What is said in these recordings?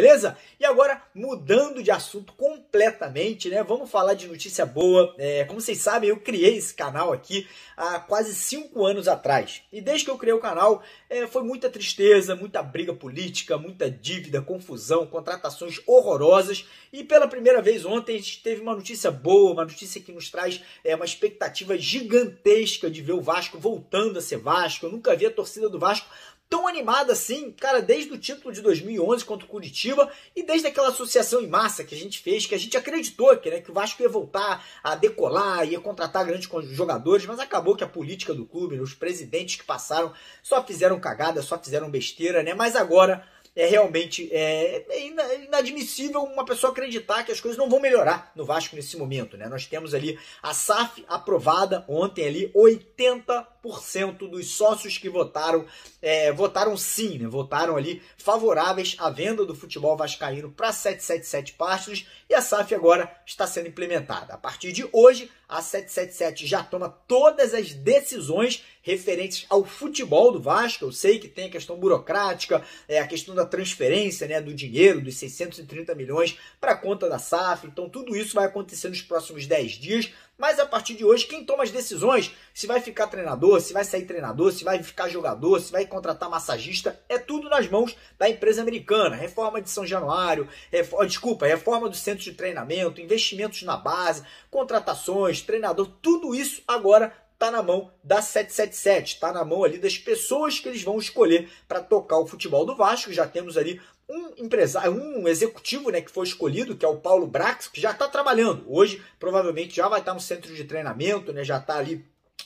beleza? E agora, mudando de assunto completamente, né? Vamos falar de notícia boa. É, como vocês sabem, eu criei esse canal aqui há quase cinco anos atrás. E desde que eu criei o canal, é, foi muita tristeza, muita briga política, muita dívida, confusão, contratações horrorosas. E pela primeira vez ontem, a gente teve uma notícia boa, uma notícia que nos traz é, uma expectativa gigantesca de ver o Vasco voltando a ser Vasco. Eu nunca vi a torcida do Vasco tão animada assim, cara, desde o título de 2011 contra o Curitiba e desde aquela associação em massa que a gente fez, que a gente acreditou que, né, que o Vasco ia voltar a decolar, ia contratar grandes jogadores, mas acabou que a política do clube, os presidentes que passaram, só fizeram cagada, só fizeram besteira, né? Mas agora é realmente é, é, é inadmissível uma pessoa acreditar que as coisas não vão melhorar no Vasco nesse momento. Né? Nós temos ali a SAF aprovada ontem ali, 80% dos sócios que votaram, é, votaram sim, né? votaram ali favoráveis à venda do futebol vascaíno para 777 Pastores e a SAF agora está sendo implementada. A partir de hoje, a 777 já toma todas as decisões referentes ao futebol do Vasco. Eu sei que tem a questão burocrática, é, a questão da transferência né, do dinheiro, dos 630 milhões, para a conta da SAF. Então, tudo isso vai acontecer nos próximos 10 dias. Mas a partir de hoje, quem toma as decisões, se vai ficar treinador, se vai sair treinador, se vai ficar jogador, se vai contratar massagista, é tudo nas mãos da empresa americana. Reforma de São Januário, reforma, oh, desculpa, reforma do centro de treinamento, investimentos na base, contratações, treinador, tudo isso agora está na mão da 777, está na mão ali das pessoas que eles vão escolher para tocar o futebol do Vasco. Já temos ali um empresário, um executivo né, que foi escolhido, que é o Paulo Brax, que já está trabalhando. Hoje, provavelmente, já vai estar tá no centro de treinamento, né, já está ali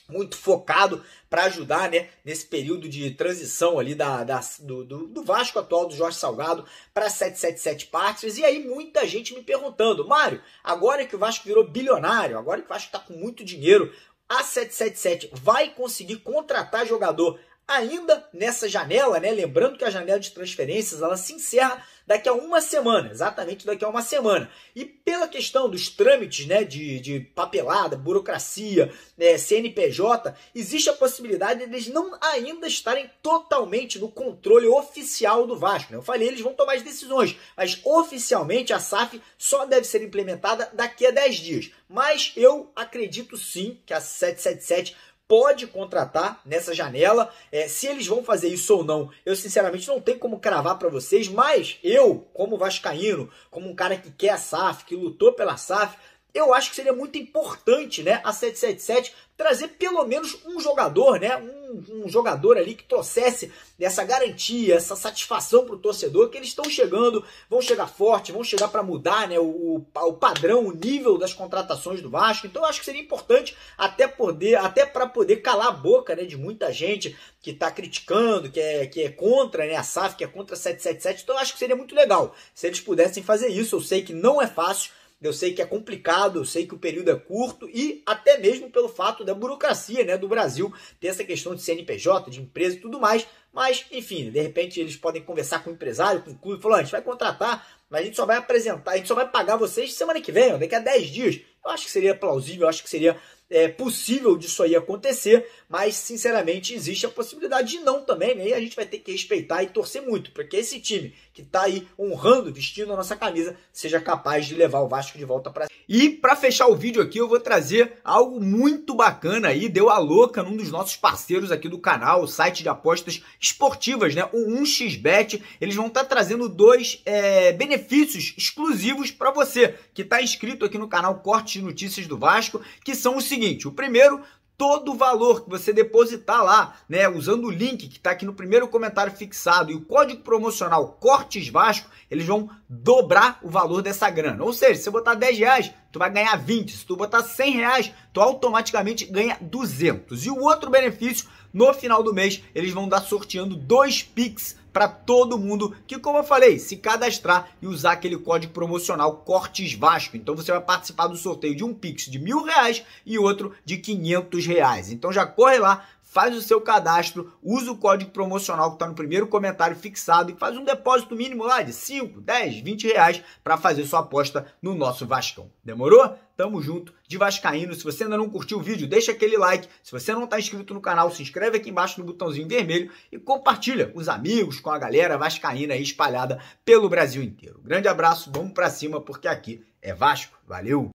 muito focado para ajudar né, nesse período de transição ali da, da do, do, Vasco atual do Jorge Salgado para 777 partes. E aí muita gente me perguntando, Mário, agora que o Vasco virou bilionário, agora que o Vasco está com muito dinheiro, a 777 vai conseguir contratar jogador ainda nessa janela, né? Lembrando que a janela de transferências ela se encerra daqui a uma semana, exatamente daqui a uma semana. E pela questão dos trâmites, né, de, de papelada, burocracia, né, CNPJ, existe a possibilidade de eles não ainda estarem totalmente no controle oficial do Vasco. Né? Eu falei, eles vão tomar as decisões, mas oficialmente a SAF só deve ser implementada daqui a 10 dias. Mas eu acredito sim que a 777 pode contratar nessa janela. É, se eles vão fazer isso ou não, eu sinceramente não tenho como cravar para vocês, mas eu, como vascaíno, como um cara que quer a SAF, que lutou pela SAF, eu acho que seria muito importante, né, a 777 trazer pelo menos um jogador, né, um, um jogador ali que trouxesse essa garantia, essa satisfação para o torcedor que eles estão chegando, vão chegar forte, vão chegar para mudar, né, o, o padrão, o nível das contratações do Vasco. Então eu acho que seria importante até poder, até para poder calar a boca, né, de muita gente que está criticando, que é, que é contra, né, a SAF, que é contra a 777. Então eu acho que seria muito legal se eles pudessem fazer isso. Eu sei que não é fácil eu sei que é complicado, eu sei que o período é curto e até mesmo pelo fato da burocracia né, do Brasil ter essa questão de CNPJ, de empresa e tudo mais. Mas, enfim, de repente eles podem conversar com o empresário, com o clube, falando: ah, a gente vai contratar, mas a gente só vai apresentar, a gente só vai pagar vocês semana que vem, daqui a 10 dias. Eu acho que seria plausível, eu acho que seria é, possível disso aí acontecer, mas sinceramente existe a possibilidade de não também, né? E a gente vai ter que respeitar e torcer muito, porque esse time que está aí honrando, vestindo a nossa camisa, seja capaz de levar o Vasco de volta para e para fechar o vídeo aqui, eu vou trazer algo muito bacana aí, deu a louca num dos nossos parceiros aqui do canal, o site de apostas esportivas, né? O 1xBet. Eles vão estar tá trazendo dois é, benefícios exclusivos para você que está inscrito aqui no canal Corte de Notícias do Vasco, que são o seguinte: o primeiro, todo o valor que você depositar lá, né, usando o link que está aqui no primeiro comentário fixado e o código promocional Cortes Vasco, eles vão dobrar o valor dessa grana. Ou seja, se você botar 10 reais, tu vai ganhar 20. Se tu botar 100 reais, tu automaticamente ganha 200. E o outro benefício no final do mês, eles vão dar sorteando dois Pix para todo mundo que, como eu falei, se cadastrar e usar aquele código promocional Cortes Vasco. Então você vai participar do sorteio de um Pix de mil reais e outro de quinhentos reais. Então já corre lá, faz o seu cadastro, usa o código promocional que está no primeiro comentário fixado e faz um depósito mínimo lá de 5, 10, 20 reais para fazer sua aposta no nosso Vascão. Demorou? Tamo junto de Vascaíno. Se você ainda não curtiu o vídeo, deixa aquele like. Se você não está inscrito no canal, se inscreve aqui embaixo no botãozinho vermelho e compartilha com os amigos, com a galera vascaína aí espalhada pelo Brasil inteiro. Grande abraço, vamos para cima porque aqui é Vasco. Valeu!